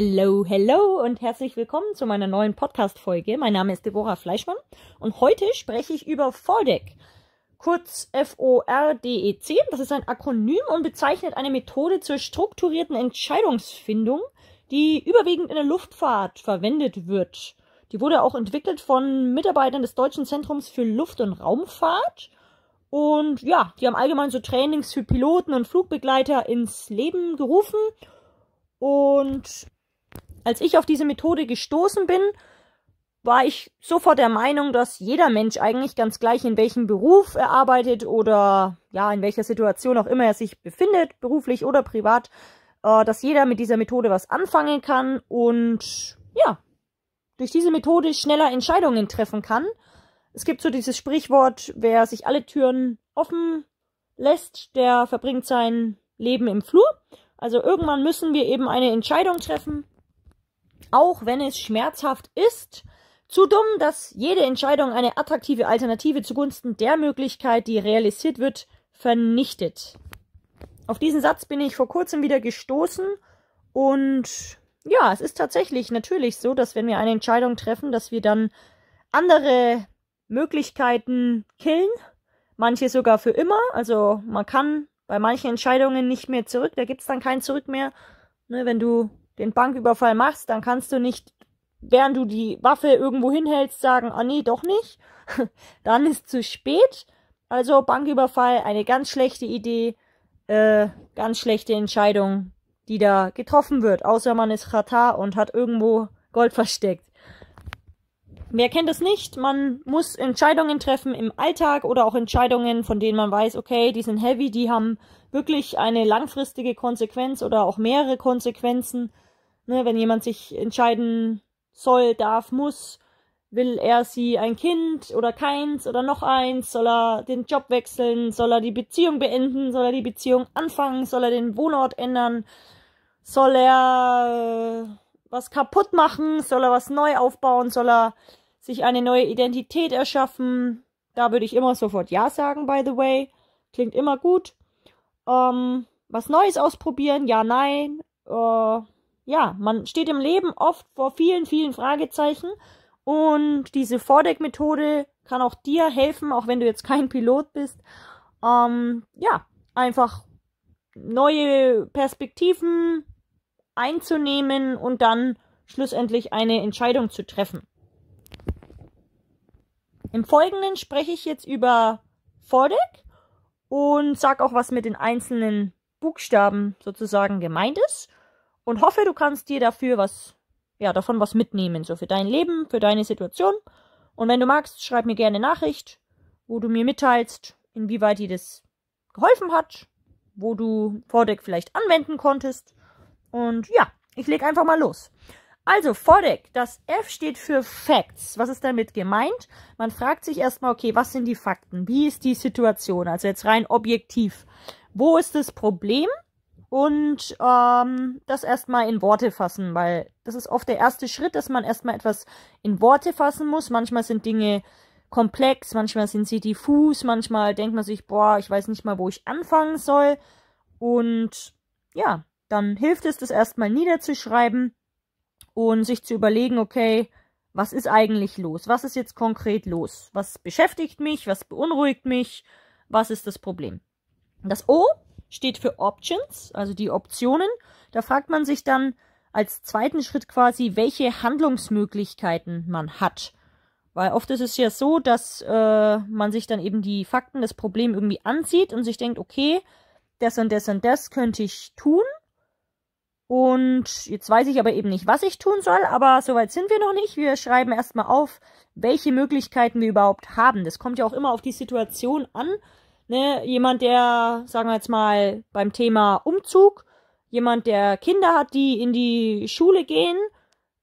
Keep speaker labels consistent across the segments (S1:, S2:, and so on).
S1: Hello, hello und herzlich willkommen zu meiner neuen Podcast-Folge. Mein Name ist Deborah Fleischmann und heute spreche ich über FORDEC, kurz F-O-R-D-E-C. Das ist ein Akronym und bezeichnet eine Methode zur strukturierten Entscheidungsfindung, die überwiegend in der Luftfahrt verwendet wird. Die wurde auch entwickelt von Mitarbeitern des Deutschen Zentrums für Luft- und Raumfahrt. Und ja, die haben allgemein so Trainings für Piloten und Flugbegleiter ins Leben gerufen. Und als ich auf diese Methode gestoßen bin, war ich sofort der Meinung, dass jeder Mensch eigentlich ganz gleich in welchem Beruf er arbeitet oder ja, in welcher Situation auch immer er sich befindet, beruflich oder privat, äh, dass jeder mit dieser Methode was anfangen kann und ja, durch diese Methode schneller Entscheidungen treffen kann. Es gibt so dieses Sprichwort, wer sich alle Türen offen lässt, der verbringt sein Leben im Flur. Also irgendwann müssen wir eben eine Entscheidung treffen auch wenn es schmerzhaft ist, zu dumm, dass jede Entscheidung eine attraktive Alternative zugunsten der Möglichkeit, die realisiert wird, vernichtet. Auf diesen Satz bin ich vor kurzem wieder gestoßen und ja, es ist tatsächlich natürlich so, dass wenn wir eine Entscheidung treffen, dass wir dann andere Möglichkeiten killen, manche sogar für immer. Also man kann bei manchen Entscheidungen nicht mehr zurück, da gibt es dann kein Zurück mehr. Ne, wenn du den Banküberfall machst, dann kannst du nicht, während du die Waffe irgendwo hinhältst, sagen, ah nee, doch nicht. dann ist zu spät. Also Banküberfall, eine ganz schlechte Idee, äh, ganz schlechte Entscheidung, die da getroffen wird. Außer man ist Katar und hat irgendwo Gold versteckt. Wer kennt das nicht? Man muss Entscheidungen treffen im Alltag oder auch Entscheidungen, von denen man weiß, okay, die sind heavy, die haben wirklich eine langfristige Konsequenz oder auch mehrere Konsequenzen. Ne, wenn jemand sich entscheiden soll, darf, muss, will er sie ein Kind oder keins oder noch eins, soll er den Job wechseln, soll er die Beziehung beenden, soll er die Beziehung anfangen, soll er den Wohnort ändern, soll er äh, was kaputt machen, soll er was neu aufbauen, soll er sich eine neue Identität erschaffen. Da würde ich immer sofort Ja sagen, by the way. Klingt immer gut. Ähm, was Neues ausprobieren, ja, nein. Äh, ja, man steht im Leben oft vor vielen, vielen Fragezeichen und diese Vordeck-Methode kann auch dir helfen, auch wenn du jetzt kein Pilot bist. Ähm, ja, einfach neue Perspektiven einzunehmen und dann schlussendlich eine Entscheidung zu treffen. Im Folgenden spreche ich jetzt über Vordeck und sage auch, was mit den einzelnen Buchstaben sozusagen gemeint ist und hoffe, du kannst dir dafür was, ja, davon was mitnehmen, so für dein Leben, für deine Situation. Und wenn du magst, schreib mir gerne Nachricht, wo du mir mitteilst, inwieweit dir das geholfen hat, wo du Vordeck vielleicht anwenden konntest. Und ja, ich lege einfach mal los. Also, Vordeck, das F steht für Facts. Was ist damit gemeint? Man fragt sich erstmal, okay, was sind die Fakten? Wie ist die Situation? Also jetzt rein objektiv. Wo ist das Problem? und ähm, das erstmal in Worte fassen, weil das ist oft der erste Schritt, dass man erstmal etwas in Worte fassen muss. Manchmal sind Dinge komplex, manchmal sind sie diffus, manchmal denkt man sich, boah, ich weiß nicht mal, wo ich anfangen soll. Und ja, dann hilft es, das erstmal niederzuschreiben und sich zu überlegen, okay, was ist eigentlich los? Was ist jetzt konkret los? Was beschäftigt mich? Was beunruhigt mich? Was ist das Problem? Das O steht für Options, also die Optionen. Da fragt man sich dann als zweiten Schritt quasi, welche Handlungsmöglichkeiten man hat. Weil oft ist es ja so, dass äh, man sich dann eben die Fakten, das Problem irgendwie ansieht und sich denkt, okay, das und das und das könnte ich tun. Und jetzt weiß ich aber eben nicht, was ich tun soll, aber soweit sind wir noch nicht. Wir schreiben erstmal auf, welche Möglichkeiten wir überhaupt haben. Das kommt ja auch immer auf die Situation an, Ne? Jemand, der, sagen wir jetzt mal, beim Thema Umzug, jemand, der Kinder hat, die in die Schule gehen,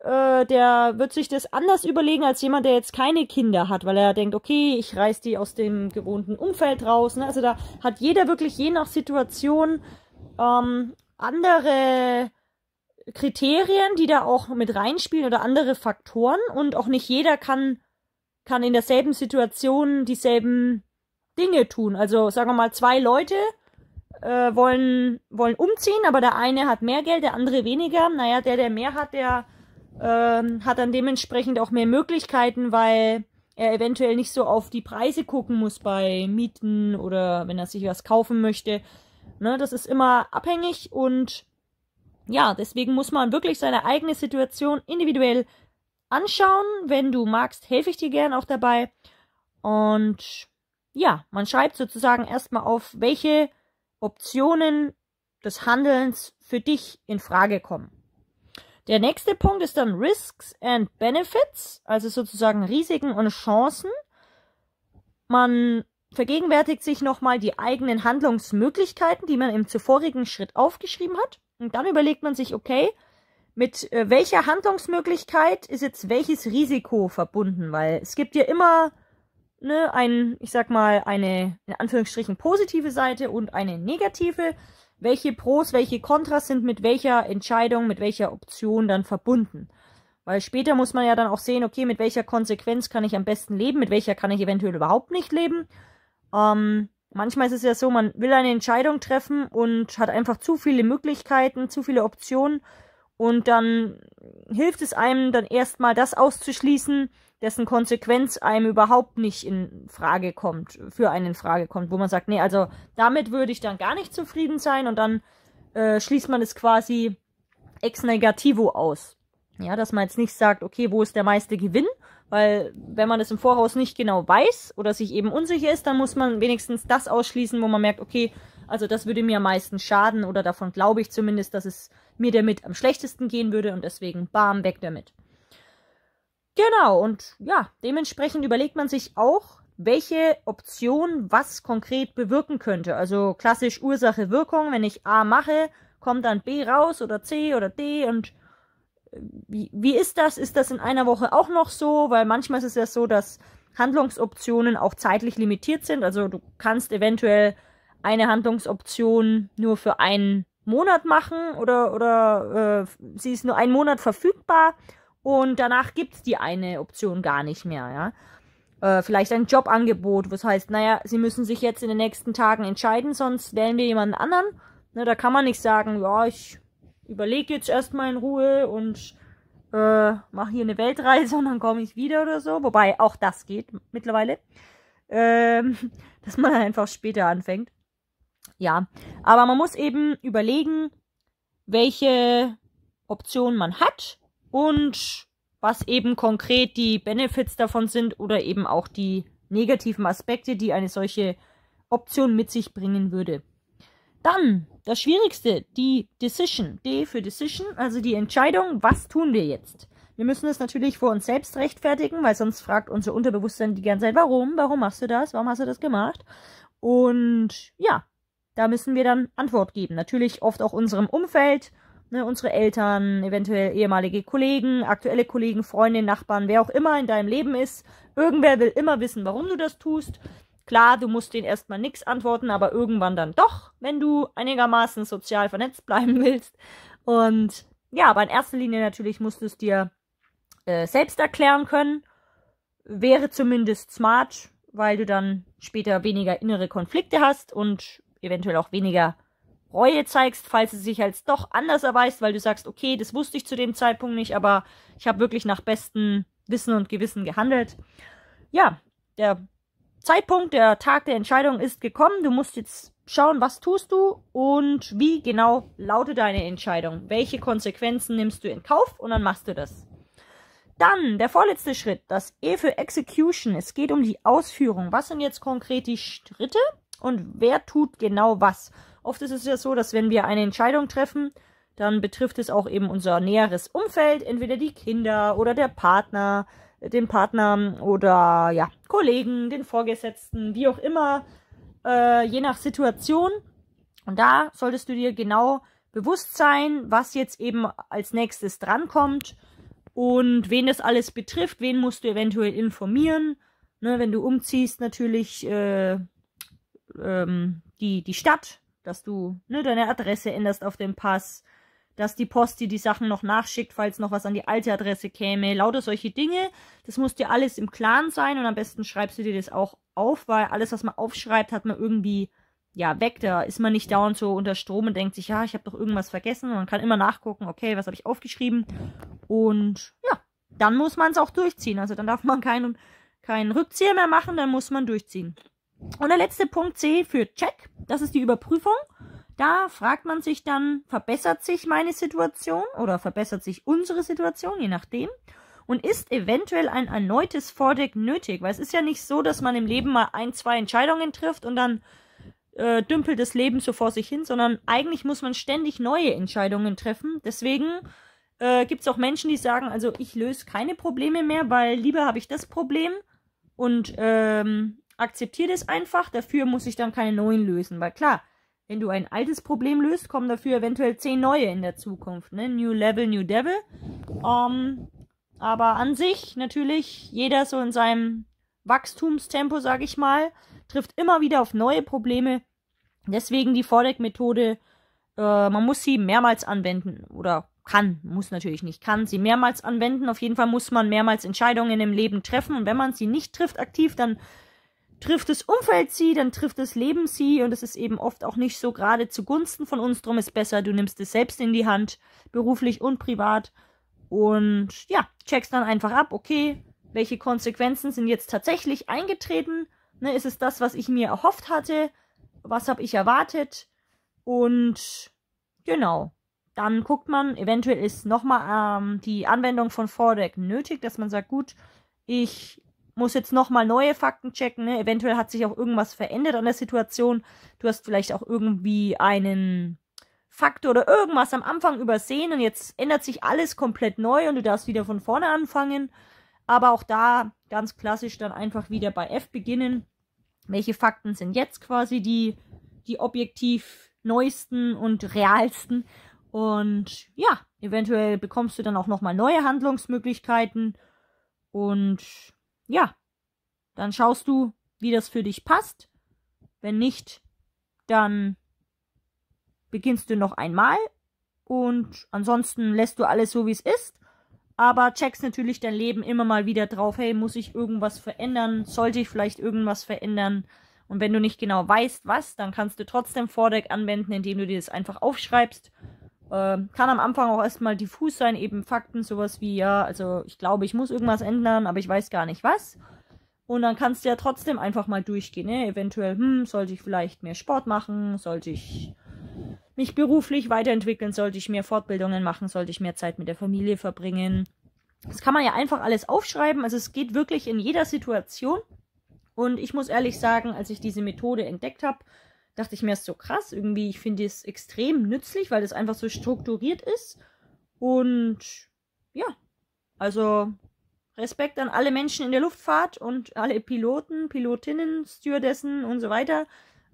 S1: äh, der wird sich das anders überlegen als jemand, der jetzt keine Kinder hat, weil er denkt, okay, ich reiß die aus dem gewohnten Umfeld raus. Ne? Also da hat jeder wirklich je nach Situation ähm, andere Kriterien, die da auch mit reinspielen oder andere Faktoren und auch nicht jeder kann, kann in derselben Situation dieselben Dinge tun. Also sagen wir mal, zwei Leute äh, wollen, wollen umziehen, aber der eine hat mehr Geld, der andere weniger. Naja, der, der mehr hat, der ähm, hat dann dementsprechend auch mehr Möglichkeiten, weil er eventuell nicht so auf die Preise gucken muss bei Mieten oder wenn er sich was kaufen möchte. Ne, das ist immer abhängig und ja, deswegen muss man wirklich seine eigene Situation individuell anschauen. Wenn du magst, helfe ich dir gern auch dabei. Und ja, man schreibt sozusagen erstmal auf, welche Optionen des Handelns für dich in Frage kommen. Der nächste Punkt ist dann Risks and Benefits, also sozusagen Risiken und Chancen. Man vergegenwärtigt sich nochmal die eigenen Handlungsmöglichkeiten, die man im zuvorigen Schritt aufgeschrieben hat. Und dann überlegt man sich, okay, mit äh, welcher Handlungsmöglichkeit ist jetzt welches Risiko verbunden? Weil es gibt ja immer ne, ein, ich sag mal, eine in Anführungsstrichen positive Seite und eine negative. Welche Pros, welche Kontras sind mit welcher Entscheidung, mit welcher Option dann verbunden? Weil später muss man ja dann auch sehen, okay, mit welcher Konsequenz kann ich am besten leben, mit welcher kann ich eventuell überhaupt nicht leben. Ähm, manchmal ist es ja so, man will eine Entscheidung treffen und hat einfach zu viele Möglichkeiten, zu viele Optionen. Und dann hilft es einem dann erstmal das auszuschließen, dessen Konsequenz einem überhaupt nicht in Frage kommt, für einen in Frage kommt, wo man sagt, nee, also damit würde ich dann gar nicht zufrieden sein und dann äh, schließt man es quasi ex negativo aus. Ja, dass man jetzt nicht sagt, okay, wo ist der meiste Gewinn? Weil wenn man das im Voraus nicht genau weiß oder sich eben unsicher ist, dann muss man wenigstens das ausschließen, wo man merkt, okay, also das würde mir am meisten schaden oder davon glaube ich zumindest, dass es mir damit am schlechtesten gehen würde und deswegen bam, weg damit. Genau, und ja, dementsprechend überlegt man sich auch, welche Option was konkret bewirken könnte. Also klassisch Ursache, Wirkung, wenn ich A mache, kommt dann B raus oder C oder D und äh, wie, wie ist das? Ist das in einer Woche auch noch so? Weil manchmal ist es ja so, dass Handlungsoptionen auch zeitlich limitiert sind. Also du kannst eventuell eine Handlungsoption nur für einen Monat machen oder, oder äh, sie ist nur einen Monat verfügbar und danach gibt es die eine Option gar nicht mehr, ja. Äh, vielleicht ein Jobangebot, was heißt, naja, sie müssen sich jetzt in den nächsten Tagen entscheiden, sonst wählen wir jemanden anderen. Ne, da kann man nicht sagen, ja, ich überlege jetzt erstmal in Ruhe und äh, mache hier eine Weltreise und dann komme ich wieder oder so. Wobei auch das geht mittlerweile. Ähm, dass man einfach später anfängt. Ja, aber man muss eben überlegen, welche Option man hat und was eben konkret die Benefits davon sind oder eben auch die negativen Aspekte, die eine solche Option mit sich bringen würde. Dann das Schwierigste, die Decision. D für Decision, also die Entscheidung, was tun wir jetzt? Wir müssen es natürlich vor uns selbst rechtfertigen, weil sonst fragt unser Unterbewusstsein die ganze Zeit, warum, warum machst du das, warum hast du das gemacht? Und ja, da müssen wir dann Antwort geben. Natürlich oft auch unserem Umfeld, Ne, unsere Eltern, eventuell ehemalige Kollegen, aktuelle Kollegen, Freunde, Nachbarn, wer auch immer in deinem Leben ist. Irgendwer will immer wissen, warum du das tust. Klar, du musst denen erstmal nichts antworten, aber irgendwann dann doch, wenn du einigermaßen sozial vernetzt bleiben willst. Und ja, aber in erster Linie natürlich musst du es dir äh, selbst erklären können. Wäre zumindest smart, weil du dann später weniger innere Konflikte hast und eventuell auch weniger Reue zeigst, falls es sich als doch anders erweist, weil du sagst, okay, das wusste ich zu dem Zeitpunkt nicht, aber ich habe wirklich nach bestem Wissen und Gewissen gehandelt. Ja, der Zeitpunkt, der Tag der Entscheidung ist gekommen. Du musst jetzt schauen, was tust du und wie genau lautet deine Entscheidung. Welche Konsequenzen nimmst du in Kauf und dann machst du das. Dann der vorletzte Schritt, das E für Execution. Es geht um die Ausführung. Was sind jetzt konkret die Schritte und wer tut genau was? Oft ist es ja so, dass wenn wir eine Entscheidung treffen, dann betrifft es auch eben unser näheres Umfeld, entweder die Kinder oder der Partner, den Partner oder ja, Kollegen, den Vorgesetzten, wie auch immer, äh, je nach Situation. Und da solltest du dir genau bewusst sein, was jetzt eben als nächstes drankommt und wen das alles betrifft, wen musst du eventuell informieren. Ne, wenn du umziehst, natürlich äh, ähm, die, die Stadt, dass du ne, deine Adresse änderst auf dem Pass, dass die Post dir die Sachen noch nachschickt, falls noch was an die alte Adresse käme, lauter solche Dinge. Das muss dir alles im Klaren sein und am besten schreibst du dir das auch auf, weil alles, was man aufschreibt, hat man irgendwie ja weg. Da ist man nicht dauernd so unter Strom und denkt sich, ja, ich habe doch irgendwas vergessen. Und man kann immer nachgucken, okay, was habe ich aufgeschrieben? Und ja, dann muss man es auch durchziehen. Also dann darf man keinen keinen Rückzieher mehr machen, dann muss man durchziehen. Und der letzte Punkt C für Check, das ist die Überprüfung. Da fragt man sich dann, verbessert sich meine Situation oder verbessert sich unsere Situation, je nachdem. Und ist eventuell ein erneutes Vordeck nötig? Weil es ist ja nicht so, dass man im Leben mal ein, zwei Entscheidungen trifft und dann äh, dümpelt das Leben so vor sich hin, sondern eigentlich muss man ständig neue Entscheidungen treffen. Deswegen äh, gibt es auch Menschen, die sagen, also ich löse keine Probleme mehr, weil lieber habe ich das Problem und ähm, Akzeptiere das einfach, dafür muss ich dann keine neuen lösen, weil klar, wenn du ein altes Problem löst, kommen dafür eventuell zehn neue in der Zukunft. Ne? New Level, New Devil. Um, ähm, aber an sich natürlich jeder so in seinem Wachstumstempo, sag ich mal, trifft immer wieder auf neue Probleme. Deswegen die Vordeck-Methode, äh, man muss sie mehrmals anwenden oder kann, muss natürlich nicht, kann sie mehrmals anwenden. Auf jeden Fall muss man mehrmals Entscheidungen im Leben treffen und wenn man sie nicht trifft aktiv, dann trifft das Umfeld sie, dann trifft das Leben sie und es ist eben oft auch nicht so gerade zugunsten von uns. Drum ist besser, du nimmst es selbst in die Hand, beruflich und privat und ja, checkst dann einfach ab, okay, welche Konsequenzen sind jetzt tatsächlich eingetreten? Ne, ist es das, was ich mir erhofft hatte? Was habe ich erwartet? Und genau, dann guckt man, eventuell ist nochmal ähm, die Anwendung von Vordeck nötig, dass man sagt, gut, ich muss jetzt nochmal neue Fakten checken. Ne? Eventuell hat sich auch irgendwas verändert an der Situation. Du hast vielleicht auch irgendwie einen Faktor oder irgendwas am Anfang übersehen und jetzt ändert sich alles komplett neu und du darfst wieder von vorne anfangen. Aber auch da ganz klassisch dann einfach wieder bei F beginnen. Welche Fakten sind jetzt quasi die, die objektiv neuesten und realsten? Und ja, eventuell bekommst du dann auch nochmal neue Handlungsmöglichkeiten. Und ja, dann schaust du, wie das für dich passt. Wenn nicht, dann beginnst du noch einmal und ansonsten lässt du alles so, wie es ist. Aber checkst natürlich dein Leben immer mal wieder drauf, hey, muss ich irgendwas verändern? Sollte ich vielleicht irgendwas verändern? Und wenn du nicht genau weißt, was, dann kannst du trotzdem Vordeck anwenden, indem du dir das einfach aufschreibst ähm, kann am Anfang auch erstmal diffus sein, eben Fakten, sowas wie, ja, also ich glaube, ich muss irgendwas ändern, aber ich weiß gar nicht was. Und dann kannst du ja trotzdem einfach mal durchgehen, ne? Eventuell, hm, sollte ich vielleicht mehr Sport machen? Sollte ich mich beruflich weiterentwickeln? Sollte ich mehr Fortbildungen machen? Sollte ich mehr Zeit mit der Familie verbringen? Das kann man ja einfach alles aufschreiben. Also es geht wirklich in jeder Situation. Und ich muss ehrlich sagen, als ich diese Methode entdeckt habe, dachte ich mir, ist so krass. Irgendwie, ich finde es extrem nützlich, weil es einfach so strukturiert ist. Und ja, also Respekt an alle Menschen in der Luftfahrt und alle Piloten, Pilotinnen, Stewardessen und so weiter.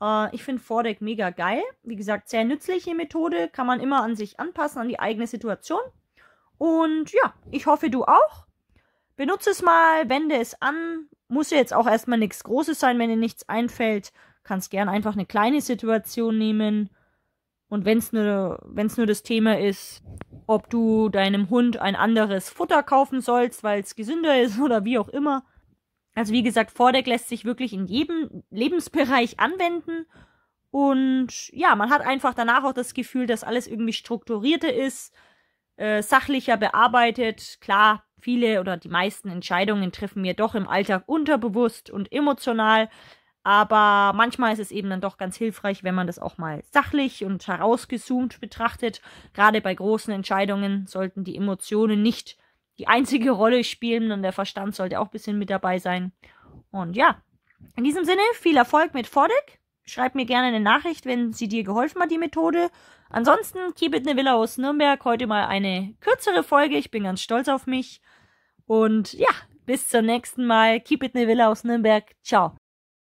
S1: Äh, ich finde Vordeck mega geil. Wie gesagt, sehr nützliche Methode. Kann man immer an sich anpassen, an die eigene Situation. Und ja, ich hoffe, du auch. Benutze es mal, wende es an. Muss ja jetzt auch erstmal nichts Großes sein, wenn dir nichts einfällt. Kannst gern einfach eine kleine Situation nehmen. Und wenn es nur, wenn's nur das Thema ist, ob du deinem Hund ein anderes Futter kaufen sollst, weil es gesünder ist oder wie auch immer. Also wie gesagt, Vordeck lässt sich wirklich in jedem Lebensbereich anwenden. Und ja, man hat einfach danach auch das Gefühl, dass alles irgendwie strukturierter ist, äh, sachlicher bearbeitet. Klar, viele oder die meisten Entscheidungen treffen wir doch im Alltag unterbewusst und emotional. Aber manchmal ist es eben dann doch ganz hilfreich, wenn man das auch mal sachlich und herausgezoomt betrachtet. Gerade bei großen Entscheidungen sollten die Emotionen nicht die einzige Rolle spielen, sondern der Verstand sollte auch ein bisschen mit dabei sein. Und ja, in diesem Sinne, viel Erfolg mit Fodek. Schreib mir gerne eine Nachricht, wenn sie dir geholfen hat, die Methode. Ansonsten, keep it in eine Villa aus Nürnberg. Heute mal eine kürzere Folge. Ich bin ganz stolz auf mich. Und ja, bis zum nächsten Mal. Keep it in eine Villa aus Nürnberg. Ciao.